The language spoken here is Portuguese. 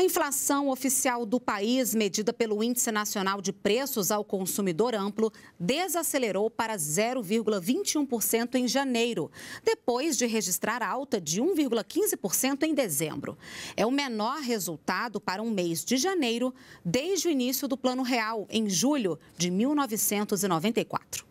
A inflação oficial do país, medida pelo Índice Nacional de Preços ao Consumidor Amplo, desacelerou para 0,21% em janeiro, depois de registrar alta de 1,15% em dezembro. É o menor resultado para um mês de janeiro desde o início do Plano Real, em julho de 1994.